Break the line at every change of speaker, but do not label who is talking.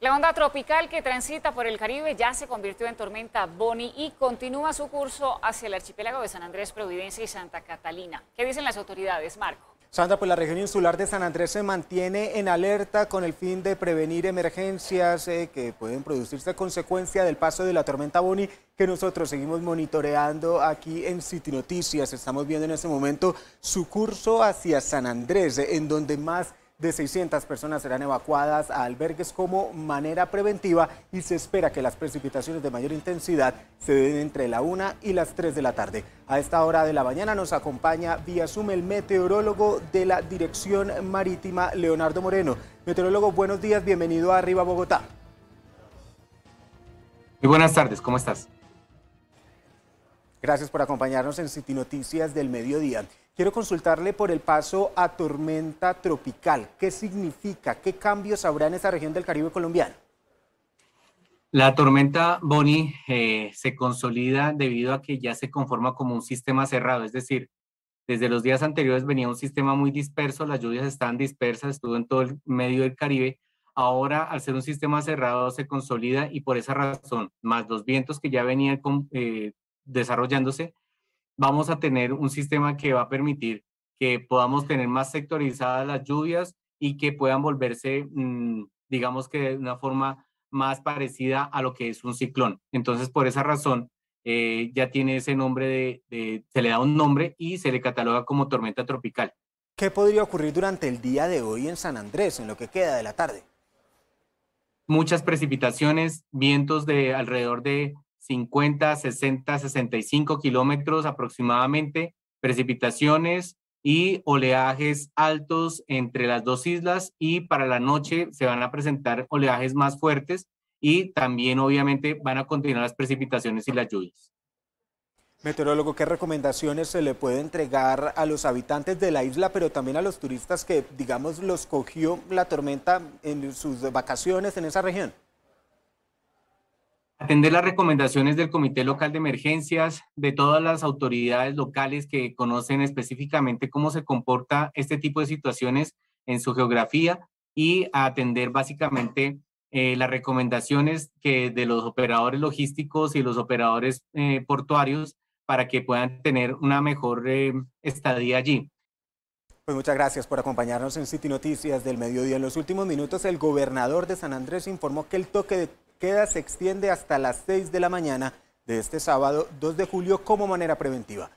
La onda tropical que transita por el Caribe ya se convirtió en tormenta Boni y continúa su curso hacia el archipiélago de San Andrés, Providencia y Santa Catalina. ¿Qué dicen las autoridades, Marco?
Sandra, pues la región insular de San Andrés se mantiene en alerta con el fin de prevenir emergencias eh, que pueden producirse a consecuencia del paso de la tormenta Boni, que nosotros seguimos monitoreando aquí en City Noticias. Estamos viendo en este momento su curso hacia San Andrés, en donde más de 600 personas serán evacuadas a albergues como manera preventiva y se espera que las precipitaciones de mayor intensidad se den entre la 1 y las 3 de la tarde. A esta hora de la mañana nos acompaña vía Zoom el meteorólogo de la Dirección Marítima, Leonardo Moreno. Meteorólogo, buenos días, bienvenido a Arriba Bogotá.
Muy buenas tardes, ¿cómo estás?
Gracias por acompañarnos en City Noticias del Mediodía. Quiero consultarle por el paso a tormenta tropical. ¿Qué significa? ¿Qué cambios habrá en esta región del Caribe colombiano?
La tormenta Bonnie, eh, se consolida debido a que ya se conforma como un sistema cerrado, es decir, desde los días anteriores venía un sistema muy disperso, las lluvias estaban dispersas, estuvo en todo el medio del Caribe. Ahora, al ser un sistema cerrado, se consolida y por esa razón, más los vientos que ya venían con, eh, desarrollándose, vamos a tener un sistema que va a permitir que podamos tener más sectorizadas las lluvias y que puedan volverse, mm, digamos que de una forma más parecida a lo que es un ciclón. Entonces, por esa razón, eh, ya tiene ese nombre, de, de, se le da un nombre y se le cataloga como tormenta tropical.
¿Qué podría ocurrir durante el día de hoy en San Andrés, en lo que queda de la tarde?
Muchas precipitaciones, vientos de alrededor de 50, 60, 65 kilómetros aproximadamente, precipitaciones y oleajes altos entre las dos islas y para la noche se van a presentar oleajes más fuertes y también obviamente van a continuar las precipitaciones y las lluvias.
Meteorólogo, ¿qué recomendaciones se le puede entregar a los habitantes de la isla, pero también a los turistas que, digamos, los cogió la tormenta en sus vacaciones en esa región?
atender las recomendaciones del Comité Local de Emergencias, de todas las autoridades locales que conocen específicamente cómo se comporta este tipo de situaciones en su geografía y atender básicamente eh, las recomendaciones que de los operadores logísticos y los operadores eh, portuarios para que puedan tener una mejor eh, estadía allí.
Pues muchas gracias por acompañarnos en City Noticias del Mediodía. En los últimos minutos, el gobernador de San Andrés informó que el toque de queda se extiende hasta las 6 de la mañana de este sábado 2 de julio como manera preventiva.